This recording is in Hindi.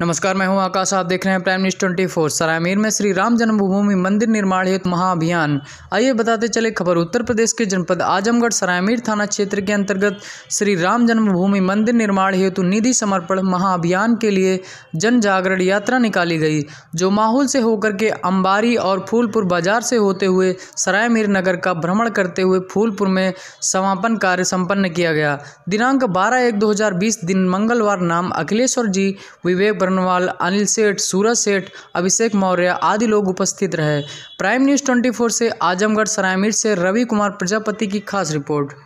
नमस्कार मैं हूं आकाश आप देख रहे हैं Prime News twenty four Saraimir में श्री राम जन्मभूमि मंदिर निर्माण हेतु महाअभियान आइए बताते चले खबर उत्तर प्रदेश के जनपद आजमगढ़ सरायमीर थाना क्षेत्र के अंतर्गत श्री राम जन्मभूमि मंदिर निर्माण हेतु निधि समर्पण महाअभियान के लिए जन जागरण यात्रा निकाली गई जो माहौल से होकर के अम्बारी और फूलपुर बाजार से होते हुए सरायमीर नगर का भ्रमण करते हुए फूलपुर में समापन कार्य सम्पन्न किया गया दिनांक बारह एक दो दिन मंगलवार नाम अखिलेश्वर जी विवेक बर्नवाल अनिल सेठ सूरज सेठ अभिषेक मौर्य आदि लोग उपस्थित रहे प्राइम न्यूज़ ट्वेंटी से आजमगढ़ सरायमीर से रवि कुमार प्रजापति की खास रिपोर्ट